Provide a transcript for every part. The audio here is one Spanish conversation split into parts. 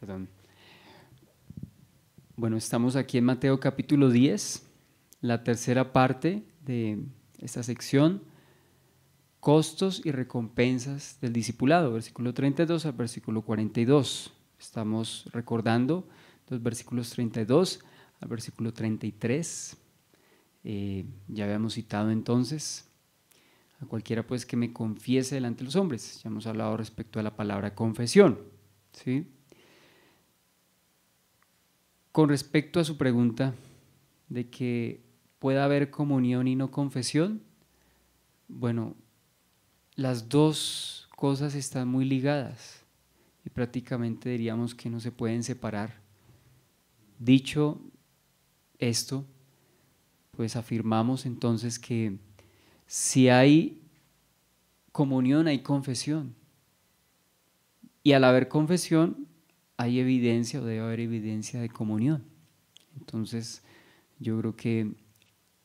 Perdón. Bueno, estamos aquí en Mateo capítulo 10, la tercera parte de esta sección, costos y recompensas del discipulado, versículo 32 al versículo 42. Estamos recordando los versículos 32 al versículo 33. Eh, ya habíamos citado entonces a cualquiera pues que me confiese delante de los hombres. Ya hemos hablado respecto a la palabra confesión. ¿sí? Con respecto a su pregunta de que pueda haber comunión y no confesión, bueno, las dos cosas están muy ligadas y prácticamente diríamos que no se pueden separar. Dicho esto, pues afirmamos entonces que si hay comunión hay confesión. Y al haber confesión, hay evidencia o debe haber evidencia de comunión. Entonces, yo creo que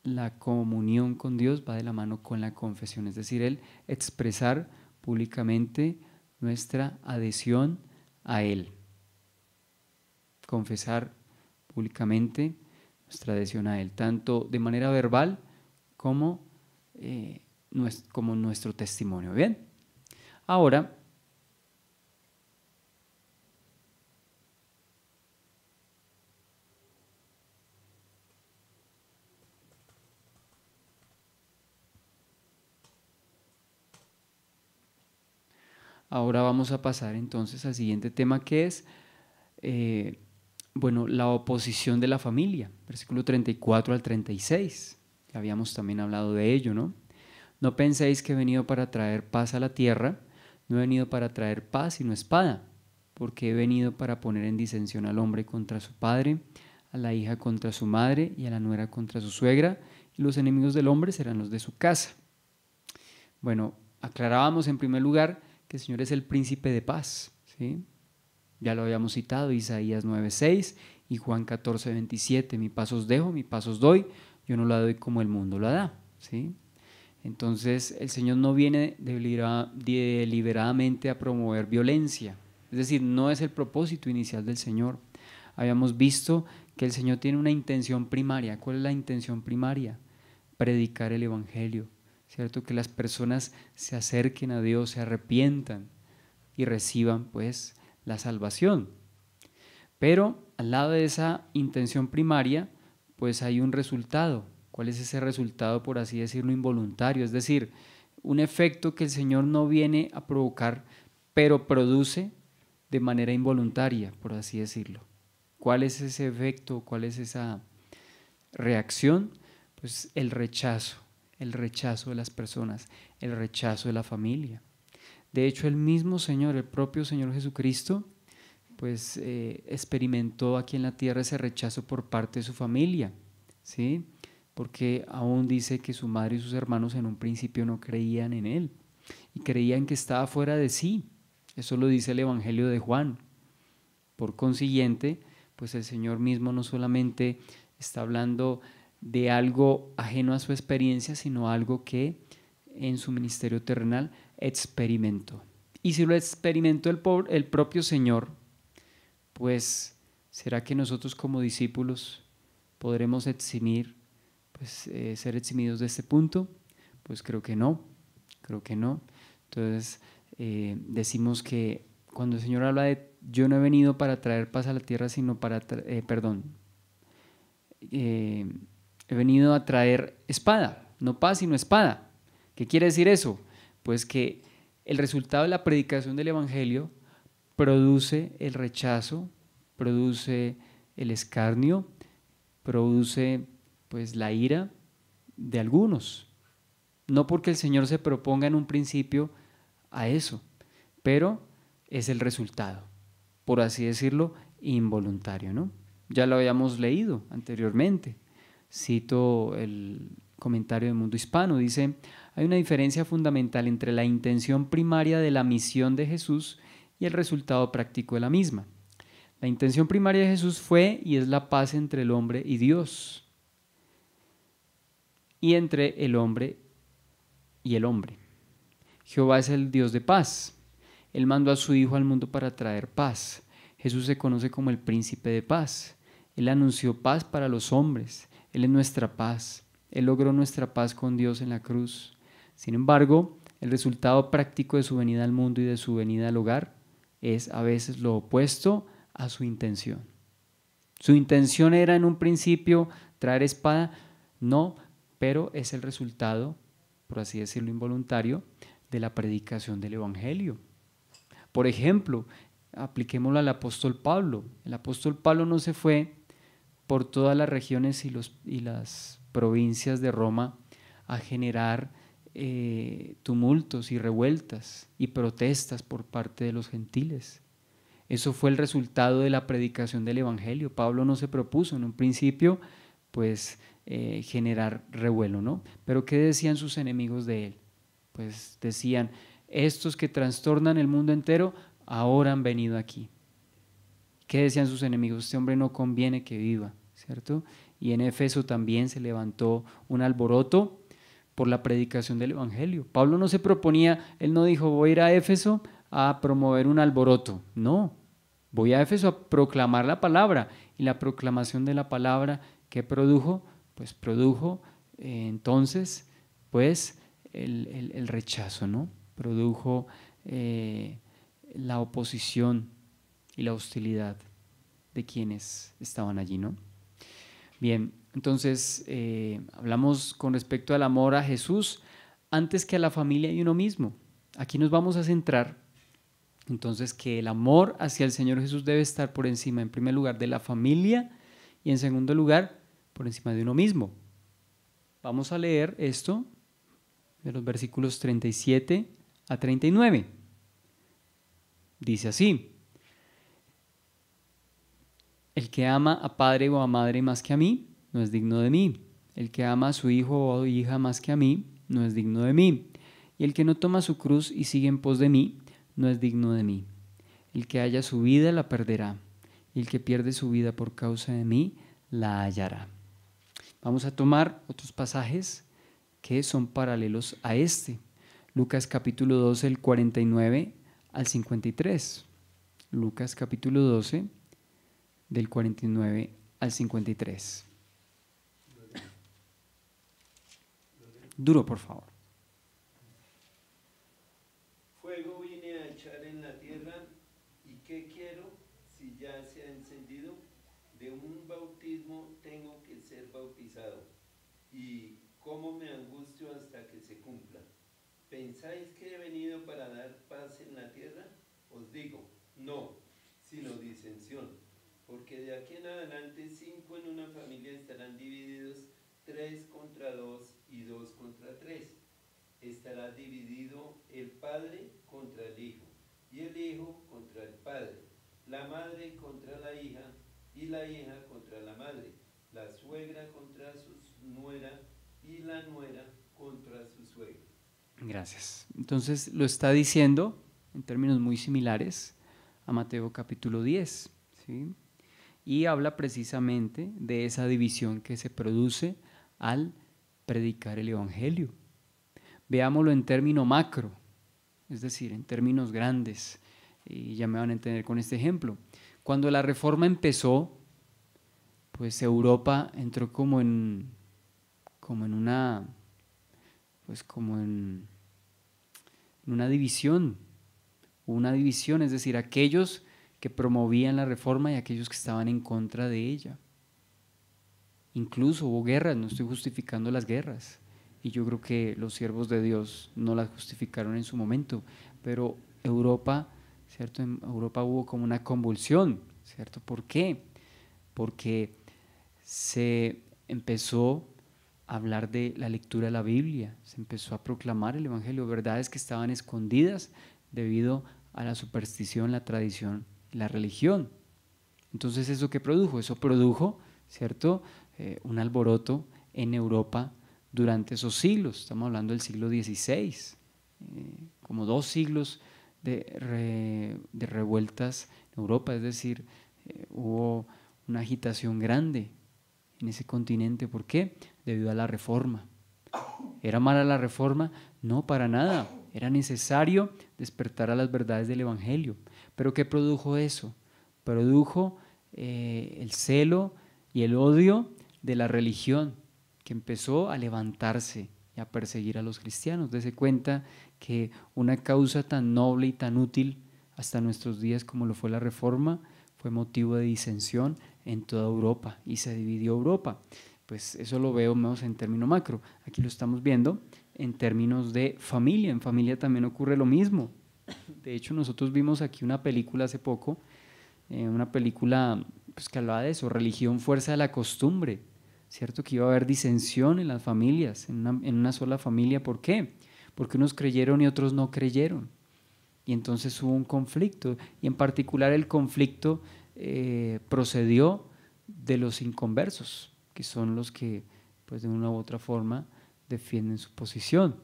la comunión con Dios va de la mano con la confesión, es decir, el expresar públicamente nuestra adhesión a Él. Confesar públicamente nuestra adhesión a Él, tanto de manera verbal como, eh, como nuestro testimonio. Bien, ahora Ahora vamos a pasar entonces al siguiente tema que es, eh, bueno, la oposición de la familia, versículo 34 al 36. Ya habíamos también hablado de ello, ¿no? No penséis que he venido para traer paz a la tierra, no he venido para traer paz sino espada, porque he venido para poner en disensión al hombre contra su padre, a la hija contra su madre y a la nuera contra su suegra, y los enemigos del hombre serán los de su casa. Bueno, aclarábamos en primer lugar que el Señor es el príncipe de paz. ¿sí? Ya lo habíamos citado, Isaías 9:6 y Juan 14:27, mi paso os dejo, mi paso os doy, yo no la doy como el mundo la da. ¿sí? Entonces el Señor no viene deliberadamente a promover violencia, es decir, no es el propósito inicial del Señor. Habíamos visto que el Señor tiene una intención primaria. ¿Cuál es la intención primaria? Predicar el Evangelio, que las personas se acerquen a Dios, se arrepientan y reciban pues la salvación. Pero al lado de esa intención primaria, pues hay un resultado. ¿Cuál es ese resultado, por así decirlo, involuntario? Es decir, un efecto que el Señor no viene a provocar, pero produce de manera involuntaria, por así decirlo. ¿Cuál es ese efecto? ¿Cuál es esa reacción? Pues el rechazo el rechazo de las personas, el rechazo de la familia. De hecho, el mismo Señor, el propio Señor Jesucristo, pues eh, experimentó aquí en la tierra ese rechazo por parte de su familia, ¿sí? Porque aún dice que su madre y sus hermanos en un principio no creían en él y creían que estaba fuera de sí. Eso lo dice el Evangelio de Juan. Por consiguiente, pues el Señor mismo no solamente está hablando de algo ajeno a su experiencia, sino algo que en su ministerio terrenal experimentó. Y si lo experimentó el, el propio Señor, pues será que nosotros como discípulos podremos eximir, pues eh, ser eximidos de este punto? Pues creo que no, creo que no. Entonces eh, decimos que cuando el Señor habla de yo no he venido para traer paz a la tierra, sino para, eh, perdón, eh, he venido a traer espada, no paz sino espada. ¿Qué quiere decir eso? Pues que el resultado de la predicación del Evangelio produce el rechazo, produce el escarnio, produce pues la ira de algunos. No porque el Señor se proponga en un principio a eso, pero es el resultado, por así decirlo, involuntario, ¿no? Ya lo habíamos leído anteriormente. Cito el comentario del Mundo Hispano. Dice, hay una diferencia fundamental entre la intención primaria de la misión de Jesús y el resultado práctico de la misma. La intención primaria de Jesús fue y es la paz entre el hombre y Dios y entre el hombre y el hombre. Jehová es el Dios de paz. Él mandó a su Hijo al mundo para traer paz. Jesús se conoce como el príncipe de paz. Él anunció paz para los hombres. Él es nuestra paz. Él logró nuestra paz con Dios en la cruz. Sin embargo, el resultado práctico de su venida al mundo y de su venida al hogar es a veces lo opuesto a su intención. Su intención era en un principio traer espada, no, pero es el resultado, por así decirlo, involuntario de la predicación del Evangelio. Por ejemplo, apliquémoslo al apóstol Pablo. El apóstol Pablo no se fue por todas las regiones y, y las provincias de Roma a generar eh, tumultos y revueltas y protestas por parte de los gentiles. Eso fue el resultado de la predicación del Evangelio. Pablo no se propuso en un principio, pues, eh, generar revuelo, ¿no? Pero ¿qué decían sus enemigos de él? Pues decían, estos que trastornan el mundo entero, ahora han venido aquí. ¿Qué decían sus enemigos, este hombre no conviene que viva, ¿cierto? Y en Éfeso también se levantó un alboroto por la predicación del Evangelio. Pablo no se proponía, él no dijo, voy a ir a Éfeso a promover un alboroto, no, voy a Éfeso a proclamar la palabra. Y la proclamación de la palabra que produjo, pues produjo eh, entonces, pues el, rechazo, ¿no? Produjo eh, la oposición y la hostilidad de quienes estaban allí, ¿no? Bien, entonces eh, hablamos con respecto al amor a Jesús antes que a la familia y uno mismo. Aquí nos vamos a centrar entonces que el amor hacia el Señor Jesús debe estar por encima, en primer lugar, de la familia y en segundo lugar, por encima de uno mismo. Vamos a leer esto de los versículos 37 a 39. Dice así. El que ama a padre o a madre más que a mí, no es digno de mí. El que ama a su hijo o hija más que a mí, no es digno de mí. Y el que no toma su cruz y sigue en pos de mí, no es digno de mí. El que haya su vida la perderá. Y el que pierde su vida por causa de mí, la hallará. Vamos a tomar otros pasajes que son paralelos a este. Lucas capítulo 12, el 49 al 53. Lucas capítulo 12, del 49 al 53. Duro, por favor. Fuego vine a echar en la tierra y qué quiero si ya se ha encendido. De un bautismo tengo que ser bautizado y cómo me angustio hasta que se cumpla. ¿Pensáis que he venido para dar paz en la tierra? Os digo, no, sino disensión porque de aquí en adelante cinco en una familia estarán divididos tres contra dos y dos contra tres. Estará dividido el padre contra el hijo y el hijo contra el padre, la madre contra la hija y la hija contra la madre, la suegra contra su nuera y la nuera contra su suegra. Gracias. Entonces lo está diciendo en términos muy similares a Mateo capítulo 10. ¿sí? y habla precisamente de esa división que se produce al predicar el Evangelio. Veámoslo en término macro, es decir, en términos grandes, y ya me van a entender con este ejemplo. Cuando la reforma empezó, pues Europa entró como en, como en una, pues como en, en una división, una división, es decir, aquellos que promovían la reforma y aquellos que estaban en contra de ella. Incluso hubo guerras, no estoy justificando las guerras, y yo creo que los siervos de Dios no las justificaron en su momento, pero Europa, ¿cierto? En Europa hubo como una convulsión, ¿cierto? ¿Por qué? Porque se empezó a hablar de la lectura de la Biblia, se empezó a proclamar el Evangelio, verdades que estaban escondidas debido a la superstición, la tradición la religión. Entonces, ¿eso qué produjo? Eso produjo, ¿cierto?, eh, un alboroto en Europa durante esos siglos. Estamos hablando del siglo XVI, eh, como dos siglos de, revueltas en Europa, es decir, eh, hubo una agitación grande en ese continente. ¿Por qué? Debido a la reforma. ¿Era mala la reforma? No, para nada. Era necesario despertar a las verdades del Evangelio. Pero ¿qué produjo eso? Produjo eh, el celo y el odio de la religión que empezó a levantarse y a perseguir a los cristianos. Dese cuenta que una causa tan noble y tan útil hasta nuestros días como lo fue la reforma fue motivo de disensión en toda Europa y se dividió Europa. Pues eso lo veo menos en término macro. Aquí lo estamos viendo en términos de familia. En familia también ocurre lo mismo. De hecho, nosotros vimos aquí una película hace poco, eh, una película pues, que hablaba de eso, religión, fuerza de la costumbre, ¿cierto? Que iba a haber disensión en las familias, en una, sola familia. ¿Por qué? Porque unos creyeron y otros no creyeron. Y entonces hubo un conflicto. Y en particular el conflicto eh, procedió de los inconversos, que son los que, pues de una u otra forma, defienden su posición.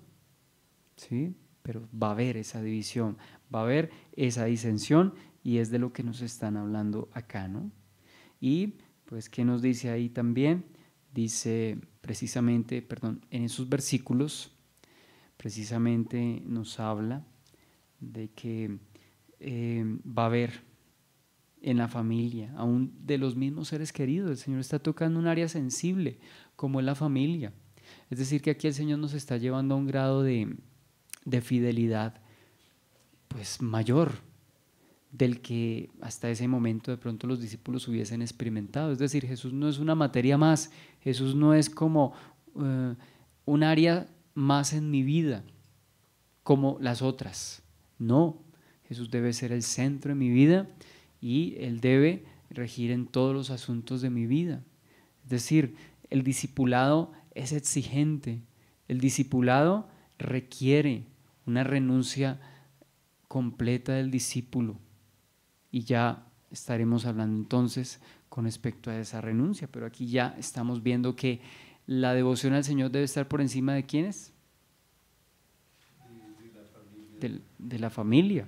¿Sí? pero va a haber esa división, va a haber esa disensión y es de lo que nos están hablando acá, ¿no? Y pues, ¿qué nos dice ahí también? Dice precisamente, perdón, en esos versículos, precisamente nos habla de que eh, va a haber en la familia, aún de los mismos seres queridos. El Señor está tocando un área sensible como es la familia. Es decir, que aquí el Señor nos está llevando a un grado de, de fidelidad pues mayor del que hasta ese momento de pronto los discípulos hubiesen experimentado. Es decir, Jesús no es una materia más, Jesús no es como eh, un área más en mi vida, como las otras. No, Jesús debe ser el centro de mi vida y Él debe regir en todos los asuntos de mi vida. Es decir, el discipulado es exigente, el discipulado requiere una renuncia completa del discípulo. Y ya estaremos hablando entonces con respecto a esa renuncia, pero aquí ya estamos viendo que la devoción al Señor debe estar por encima de quiénes? De, la familia,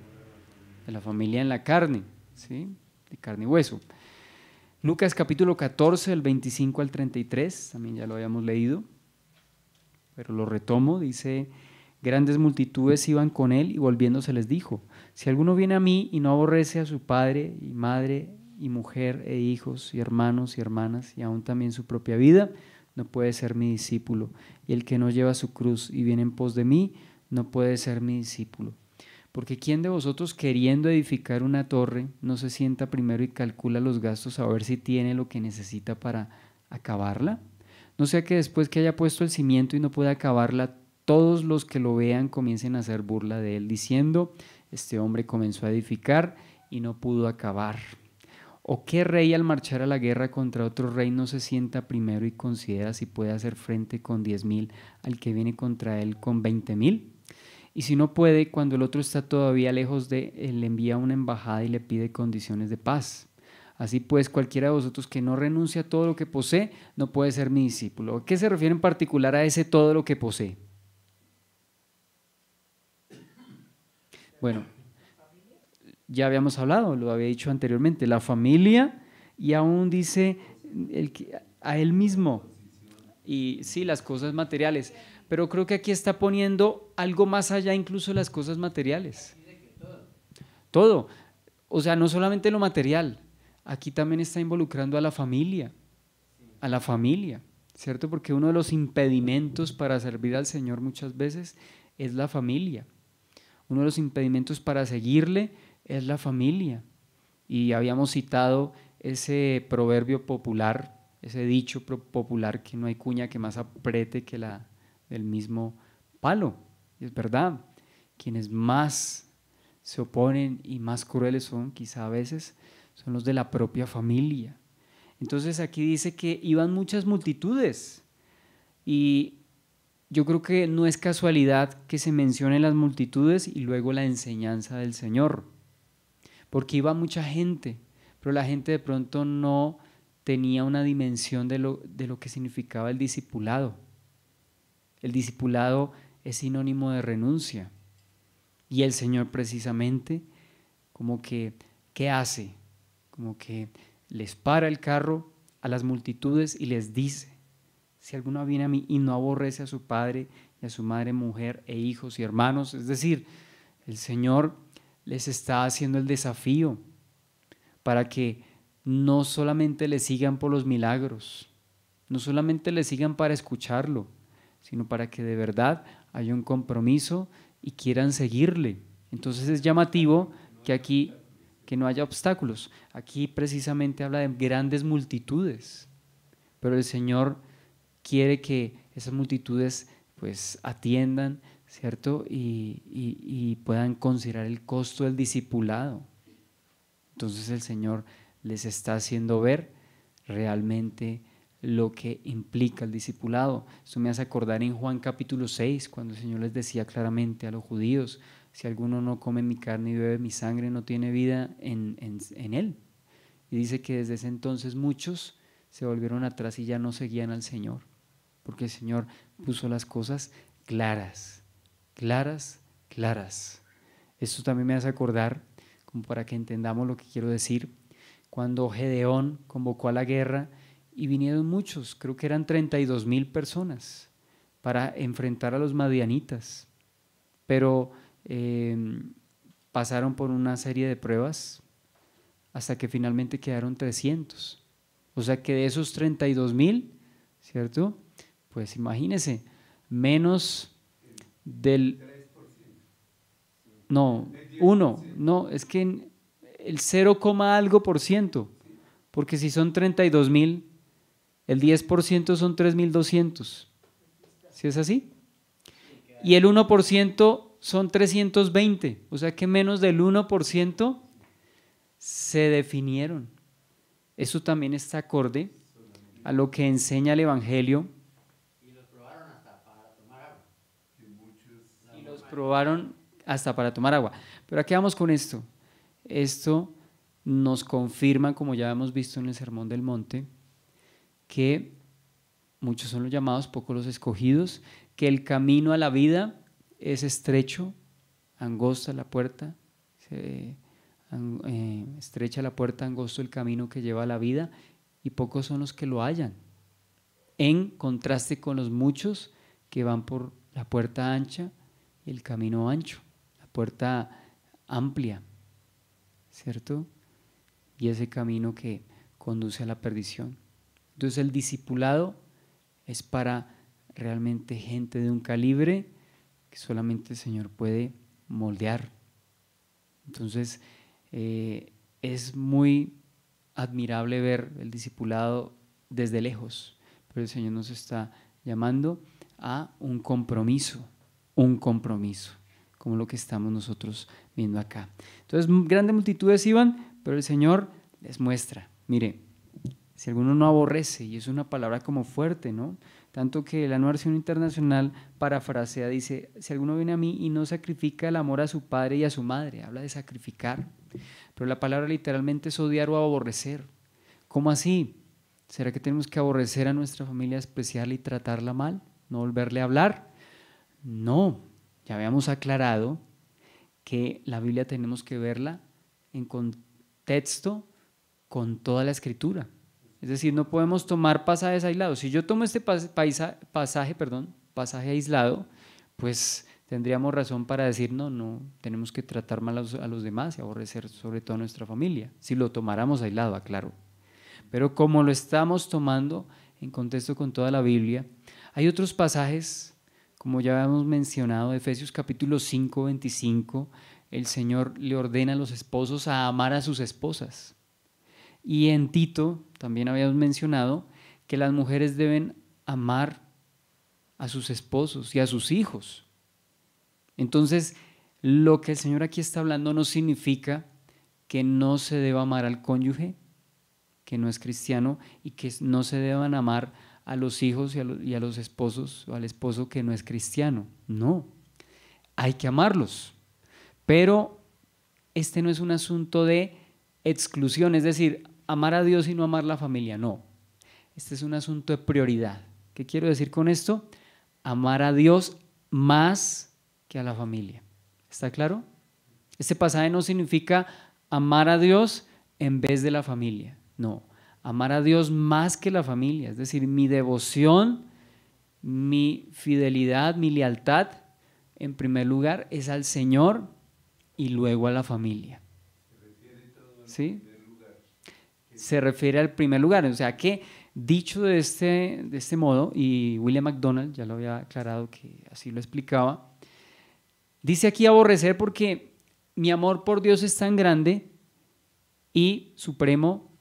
de la familia en la carne, ¿sí? de carne y hueso. Lucas capítulo 14, del 25 al 33, también ya lo habíamos leído, pero lo retomo, dice Grandes multitudes iban con él y volviéndose les dijo, si alguno viene a mí y no aborrece a su padre y madre y mujer e hijos y hermanos y hermanas y aún también su propia vida, no puede ser mi discípulo. Y el que no lleva su cruz y viene en pos de mí, no puede ser mi discípulo. Porque ¿quién de vosotros queriendo edificar una torre no se sienta primero y calcula los gastos a ver si tiene lo que necesita para acabarla? No sea que después que haya puesto el cimiento y no pueda acabarla, todos los que lo vean comiencen a hacer burla de él, diciendo, este hombre comenzó a edificar y no pudo acabar. ¿O qué rey al marchar a la guerra contra otro rey no se sienta primero y considera si puede hacer frente con diez mil al que viene contra él con veinte mil? Y si no puede, cuando el otro está todavía lejos de él, le envía una embajada y le pide condiciones de paz. Así pues, cualquiera de vosotros que no renuncia a todo lo que posee, no puede ser mi discípulo. ¿A qué se refiere en particular a ese todo lo que posee? Bueno, ya habíamos hablado, lo había dicho anteriormente, la familia y aún dice a él mismo. Y sí, las cosas materiales. Pero creo que aquí está poniendo algo más allá incluso las cosas materiales. Todo. O sea, no solamente lo material. Aquí también está involucrando a la familia. A la familia. ¿Cierto? Porque uno de los impedimentos para servir al Señor muchas veces es la familia uno de los impedimentos para seguirle es la familia. Y habíamos citado ese proverbio popular, ese dicho popular que no hay cuña que más apriete que la del mismo palo. Y es verdad, quienes más se oponen y más crueles son, quizá a veces, son los de la propia familia. Entonces aquí dice que iban muchas multitudes y yo creo que no es casualidad que se mencionen las multitudes y luego la enseñanza del Señor, porque iba mucha gente, pero la gente de pronto no tenía una dimensión de lo, de lo que significaba el discipulado. El discipulado es sinónimo de renuncia. Y el Señor precisamente, como que, ¿qué hace? Como que les para el carro a las multitudes y les dice, si alguno viene a mí y no aborrece a su padre y a su madre, mujer e hijos y hermanos. Es decir, el Señor les está haciendo el desafío para que no solamente le sigan por los milagros, no solamente le sigan para escucharlo, sino para que de verdad haya un compromiso y quieran seguirle. Entonces es llamativo que aquí que no haya obstáculos. Aquí precisamente habla de grandes multitudes, pero el Señor quiere que esas multitudes pues atiendan, ¿cierto? Y, puedan considerar el costo del discipulado. Entonces el Señor les está haciendo ver realmente lo que implica el discipulado. Esto me hace acordar en Juan capítulo 6, cuando el Señor les decía claramente a los judíos, si alguno no come mi carne y bebe mi sangre, no tiene vida en, en él. Y dice que desde ese entonces muchos se volvieron atrás y ya no seguían al Señor porque el Señor puso las cosas claras, claras, claras. Esto también me hace acordar, como para que entendamos lo que quiero decir, cuando Gedeón convocó a la guerra y vinieron muchos, creo que eran 32 mil personas para enfrentar a los madianitas, pero em, pasaron por una serie de pruebas hasta que finalmente quedaron 300. O sea que de esos 32 mil, ¿cierto? Pues imagínense, menos del... No, uno. no, es que el 0, algo por ciento, porque si son 32 mil, el 10% son 3.200. ¿Si es así? Y el 1% son 320, o sea que menos del 1% se definieron. Eso también está acorde a lo que enseña el Evangelio hasta para tomar agua. Y los probaron hasta para tomar agua. Pero aquí vamos con esto. Esto nos confirma, como ya hemos visto en el Sermón del Monte, que muchos son los llamados, pocos los escogidos, que el camino a la vida es estrecho, angosta la puerta, eh, estrecha la puerta, angosto el camino que lleva a la vida, y pocos son los que lo hallan en contraste con los muchos que van por la puerta ancha y el camino ancho, la puerta amplia, ¿cierto? Y ese camino que conduce a la perdición. Entonces el discipulado es para realmente gente de un calibre que solamente el Señor puede moldear. Entonces eh, es muy admirable ver el discipulado desde lejos pero el Señor nos está llamando a un compromiso, un compromiso, como lo que estamos nosotros viendo acá. Entonces, grandes multitudes iban, pero el Señor les muestra, mire, si alguno no aborrece, y es una palabra como fuerte, ¿no? Tanto que la Nueva Internacional parafrasea, dice, si alguno viene a mí y no sacrifica el amor a su padre y a su madre, habla de sacrificar, pero la palabra literalmente es odiar o aborrecer. ¿Cómo así? ¿Será que tenemos que aborrecer a nuestra familia especial y tratarla mal? ¿No volverle a hablar? No, ya habíamos aclarado que la Biblia tenemos que verla en contexto con toda la escritura. Es decir, no podemos tomar pasajes aislados. Si yo tomo este pasaje, perdón, pasaje aislado, pues tendríamos razón para decir, no, no, tenemos que tratar mal a los, a los demás y aborrecer sobre todo a nuestra familia, si lo tomáramos aislado, aclaro. Pero como lo estamos tomando en contexto con toda la Biblia, hay otros pasajes, como ya habíamos mencionado, Efesios capítulo 5, 25, el Señor le ordena a los esposos a amar a sus esposas. Y en Tito también habíamos mencionado que las mujeres deben amar a sus esposos y a sus hijos. Entonces, lo que el Señor aquí está hablando no significa que no se deba amar al cónyuge, que no es cristiano y que no se deban amar a los hijos y a los, esposos o al esposo que no es cristiano. No, hay que amarlos. Pero este no es un asunto de exclusión, es decir, amar a Dios y no amar la familia, no. Este es un asunto de prioridad. ¿Qué quiero decir con esto? Amar a Dios más que a la familia. ¿Está claro? Este pasaje no significa amar a Dios en vez de la familia. No, amar a Dios más que la familia, es decir, mi devoción, mi fidelidad, mi lealtad, en primer lugar, es al Señor y luego a la familia. Se refiere al primer lugar. Se refiere al primer lugar, o sea que dicho de este, de este modo, y William MacDonald ya lo había aclarado que así lo explicaba, dice aquí aborrecer porque mi amor por Dios es tan grande y supremo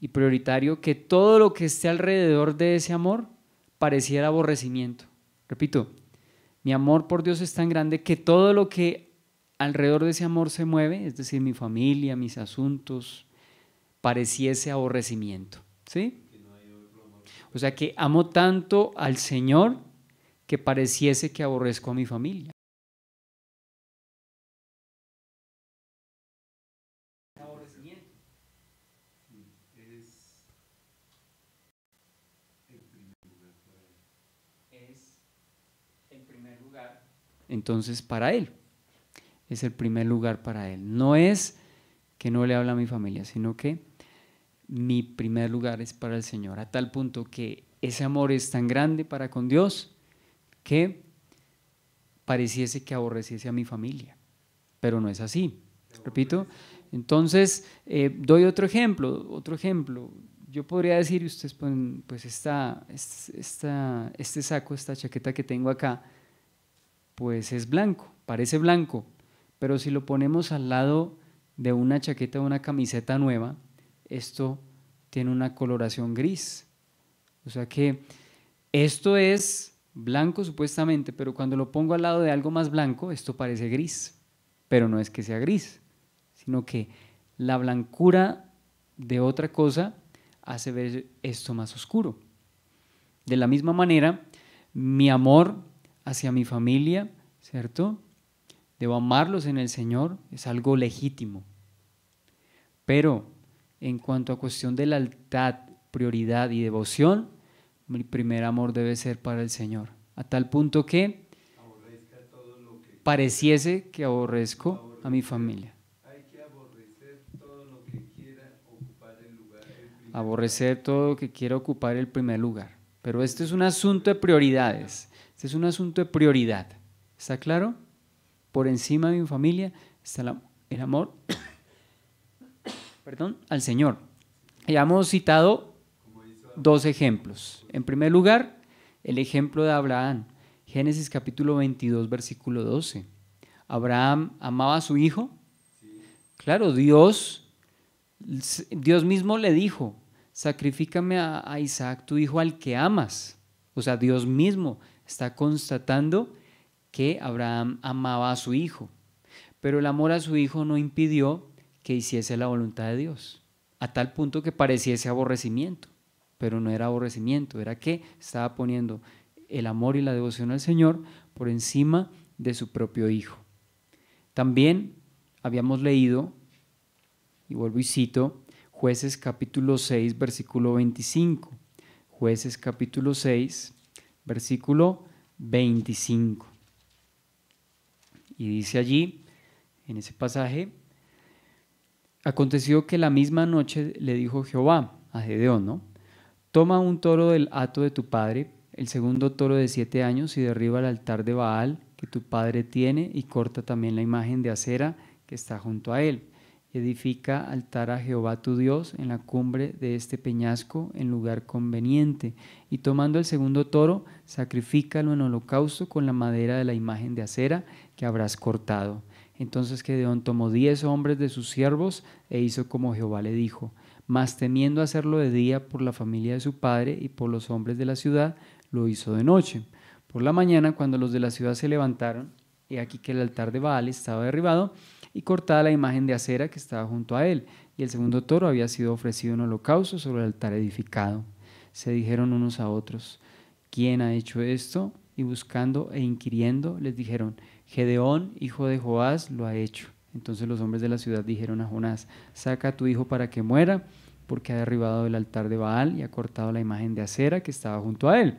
y prioritario que todo lo que esté alrededor de ese amor pareciera aborrecimiento. Repito, mi amor por Dios es tan grande que todo lo que alrededor de ese amor se mueve, es decir, mi familia, mis asuntos, pareciese aborrecimiento. ¿Sí? O sea que amo tanto al Señor que pareciese que aborrezco a mi familia. En primer lugar, entonces para él es el primer lugar para él. No es que no le habla a mi familia, sino que mi primer lugar es para el Señor, a tal punto que ese amor es tan grande para con Dios que pareciese que aborreciese a mi familia, pero no es así. Repito, entonces eh, doy otro ejemplo, otro ejemplo yo podría decir, ustedes pues esta, este saco, esta chaqueta que tengo acá, pues es blanco, parece blanco, pero si lo ponemos al lado de una chaqueta o una camiseta nueva, esto tiene una coloración gris. O sea que esto es blanco supuestamente, pero cuando lo pongo al lado de algo más blanco, esto parece gris. Pero no es que sea gris, sino que la blancura de otra cosa hace ver esto más oscuro. De la misma manera, mi amor hacia mi familia, ¿cierto? Debo amarlos en el Señor, es algo legítimo. Pero en cuanto a cuestión de lealtad, prioridad y devoción, mi primer amor debe ser para el Señor. A tal punto que pareciese que aborrezco a mi familia. aborrecer todo que quiera ocupar el primer lugar. Pero este es un asunto de prioridades. Este es un asunto de prioridad. ¿Está claro? Por encima de mi familia está el amor perdón, al Señor. Ya hemos citado dos ejemplos. En primer lugar, el ejemplo de Abraham. Génesis capítulo 22, versículo 12. Abraham amaba a su hijo. Claro, Dios, Dios mismo le dijo, sacrifícame a, a Isaac, tu hijo, al que amas. O sea, Dios mismo está constatando que Abraham amaba a su hijo. Pero el amor a su hijo no impidió que hiciese la voluntad de Dios, a tal punto que pareciese aborrecimiento, pero no era aborrecimiento, era que estaba poniendo el amor y la devoción al Señor por encima de su propio hijo. También habíamos leído, y vuelvo y cito, Jueces capítulo 6, versículo 25. Jueces capítulo 6, versículo 25. Y dice allí, en ese pasaje, aconteció que la misma noche le dijo Jehová a Gedeón, Toma un toro del hato de tu padre, el segundo toro de siete años, y derriba el altar de Baal que tu padre tiene, y corta también la imagen de acera que está junto a él Edifica altar a Jehová tu Dios en la cumbre de este peñasco en lugar conveniente, y tomando el segundo toro, sacrifícalo en holocausto con la madera de la imagen de acera que habrás cortado. Entonces Gedeón tomó diez hombres de sus siervos e hizo como Jehová le dijo. Mas temiendo hacerlo de día por la familia de su padre y por los hombres de la ciudad, lo hizo de noche. Por la mañana, cuando los de la ciudad se levantaron, y aquí que el altar de Baal estaba derribado, y cortada la imagen de acera que estaba junto a él, y el segundo toro había sido ofrecido en holocausto sobre el altar edificado. Se dijeron unos a otros, ¿quién ha hecho esto? Y buscando e inquiriendo, les dijeron, Gedeón, hijo de Joás, lo ha hecho. Entonces los hombres de la ciudad dijeron a Jonás, saca a tu hijo para que muera, porque ha derribado el altar de Baal y ha cortado la imagen de acera que estaba junto a él.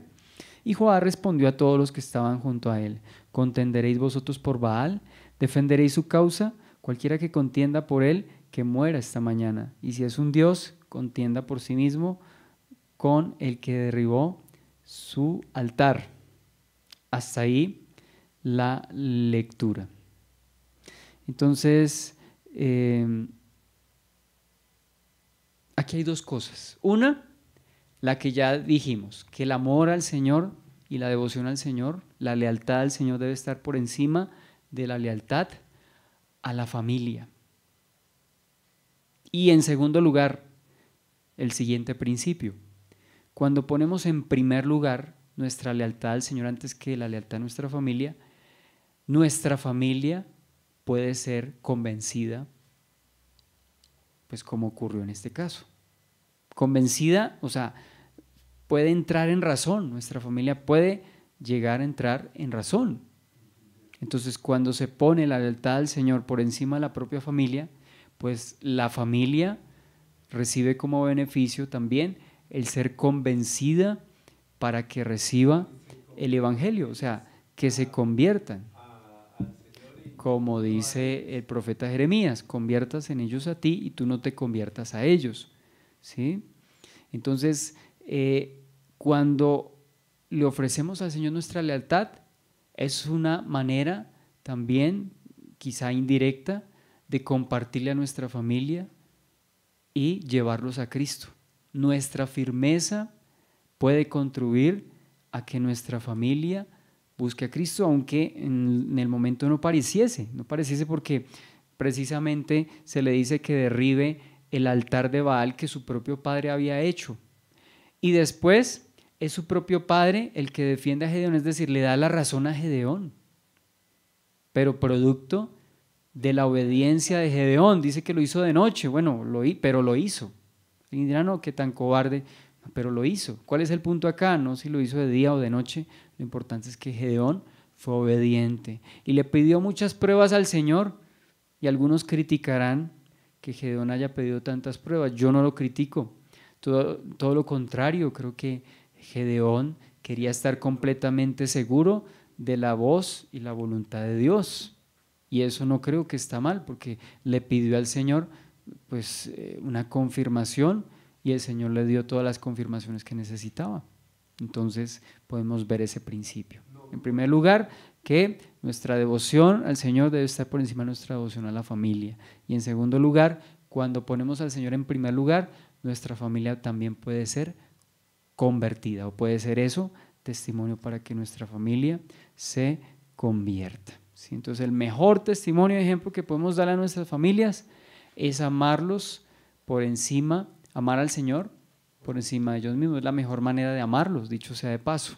Y Joás respondió a todos los que estaban junto a él, ¿contenderéis vosotros por Baal? ¿Defenderéis su causa? Cualquiera que contienda por él, que muera esta mañana. Y si es un Dios, contienda por sí mismo con el que derribó su altar. Hasta ahí la lectura. Entonces, em, aquí hay dos cosas. Una, la que ya dijimos, que el amor al Señor y la devoción al Señor, la lealtad al Señor debe estar por encima de la lealtad a la familia. Y en segundo lugar, el siguiente principio. Cuando ponemos en primer lugar nuestra lealtad al Señor antes que la lealtad a nuestra familia, nuestra familia puede ser convencida, pues como ocurrió en este caso. Convencida, o sea, puede entrar en razón, nuestra familia puede llegar a entrar en razón entonces, cuando se pone la lealtad al Señor por encima de la propia familia, pues la familia recibe como beneficio también el ser convencida para que reciba el Evangelio, o sea, que se conviertan. Como dice el profeta Jeremías, conviertas en ellos a ti y tú no te conviertas a ellos. ¿sí? Entonces, eh, cuando le ofrecemos al Señor nuestra lealtad, es una manera también, quizá indirecta, de compartirle a nuestra familia y llevarlos a Cristo. Nuestra firmeza puede contribuir a que nuestra familia busque a Cristo, aunque en el momento no pareciese, no pareciese porque precisamente se le dice que derribe el altar de Baal que su propio padre había hecho. Y después es su propio padre el que defiende a Gedeón, es decir, le da la razón a Gedeón, pero producto de la obediencia de Gedeón. Dice que lo hizo de noche, bueno, lo, pero lo hizo. Y dirá, no, qué tan cobarde, pero lo hizo. ¿Cuál es el punto acá? No si lo hizo de día o de noche, lo importante es que Gedeón fue obediente y le pidió muchas pruebas al Señor y algunos criticarán que Gedeón haya pedido tantas pruebas. Yo no lo critico, todo, todo lo contrario, creo que Gedeón quería estar completamente seguro de la voz y la voluntad de Dios. Y eso no creo que está mal, porque le pidió al Señor pues eh, una confirmación y el Señor le dio todas las confirmaciones que necesitaba. Entonces podemos ver ese principio. En primer lugar, que nuestra devoción al Señor debe estar por encima de nuestra devoción a la familia. Y en segundo lugar, cuando ponemos al Señor en primer lugar, nuestra familia también puede ser convertida. O puede ser eso, testimonio para que nuestra familia se convierta. Entonces el mejor testimonio ejemplo que podemos dar a nuestras familias es amarlos por encima, amar al Señor por encima de ellos mismos. Es la mejor manera de amarlos, dicho sea de paso.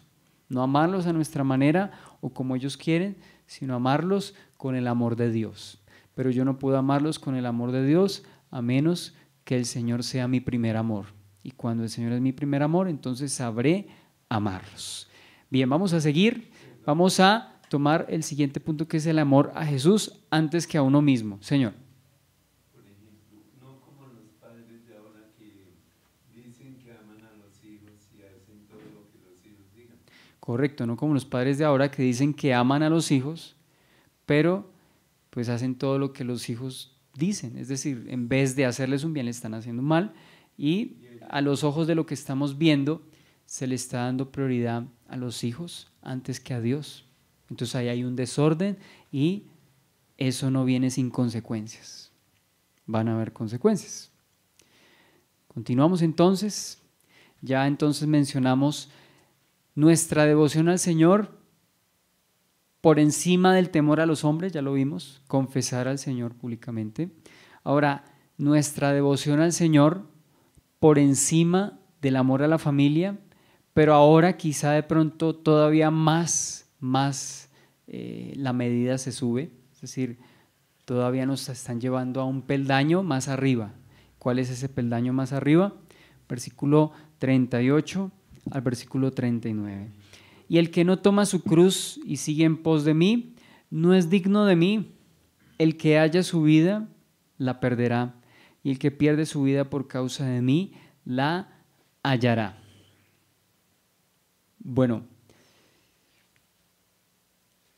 No amarlos a nuestra manera o como ellos quieren, sino amarlos con el amor de Dios. Pero yo no puedo amarlos con el amor de Dios a menos que el Señor sea mi primer amor y cuando el Señor es mi primer amor, entonces sabré amarlos. Bien, vamos a seguir. Vamos a tomar el siguiente punto que es el amor a Jesús antes que a uno mismo. Señor. Correcto, no como los padres de ahora que dicen que aman a los hijos, pero pues hacen todo lo que los hijos dicen. Es decir, en vez de hacerles un bien, le están haciendo un mal y a los ojos de lo que estamos viendo, se le está dando prioridad a los hijos antes que a Dios. Entonces ahí hay un desorden y eso no viene sin consecuencias. Van a haber consecuencias. Continuamos entonces. Ya entonces mencionamos nuestra devoción al Señor por encima del temor a los hombres, ya lo vimos, confesar al Señor públicamente. Ahora, nuestra devoción al Señor por encima del amor a la familia, pero ahora quizá de pronto todavía más, más eh, la medida se sube, es decir, todavía nos están llevando a un peldaño más arriba. ¿Cuál es ese peldaño más arriba? Versículo 38 al versículo 39. Y el que no toma su cruz y sigue en pos de mí, no es digno de mí. El que haya su vida, la perderá y el que pierde su vida por causa de mí, la hallará. Bueno,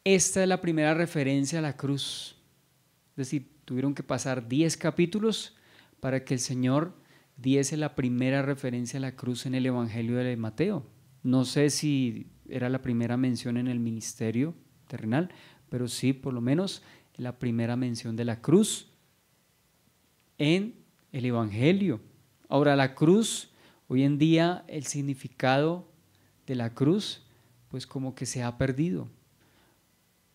esta es la primera referencia a la cruz. Es decir, tuvieron que pasar 10 capítulos para que el Señor diese la primera referencia a la cruz en el Evangelio de Mateo. No sé si era la primera mención en el ministerio terrenal, pero sí, por lo menos, la primera mención de la cruz en el Evangelio. Ahora la cruz, hoy en día el significado de la cruz, pues como que se ha perdido.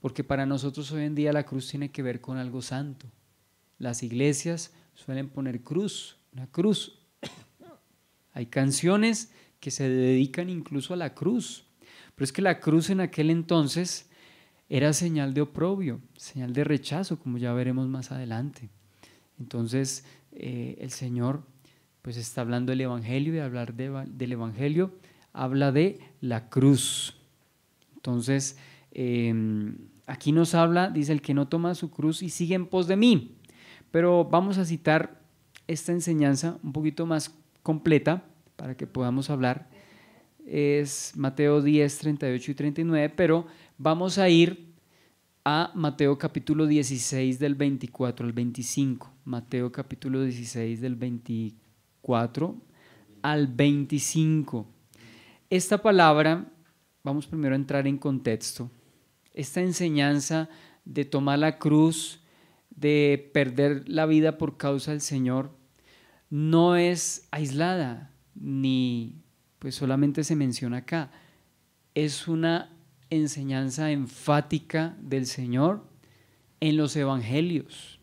Porque para nosotros hoy en día la cruz tiene que ver con algo santo. Las iglesias suelen poner cruz, una cruz. Hay canciones que se dedican incluso a la cruz. Pero es que la cruz en aquel entonces era señal de oprobio, señal de rechazo, como ya veremos más adelante. Entonces, eh, el Señor pues está hablando del Evangelio y hablar del Evangelio habla de la cruz. Entonces, em, aquí nos habla, dice, el que no toma su cruz y sigue en pos de mí. Pero vamos a citar esta enseñanza un poquito más completa para que podamos hablar. Es Mateo 10, 38 y 39, pero vamos a ir a Mateo capítulo 16 del 24 al 25. Mateo capítulo 16 del 24 al 25. Esta palabra, vamos primero a entrar en contexto. Esta enseñanza de tomar la cruz, de perder la vida por causa del Señor, no es aislada, ni pues solamente se menciona acá. Es una enseñanza enfática del Señor en los evangelios.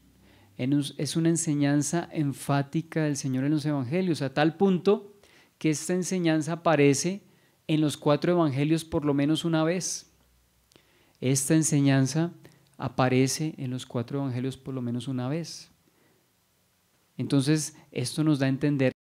es una enseñanza enfática del Señor en los evangelios, a tal punto que esta enseñanza aparece en los cuatro evangelios por lo menos una vez. Esta enseñanza aparece en los cuatro evangelios por lo menos una vez. Entonces, esto nos da a entender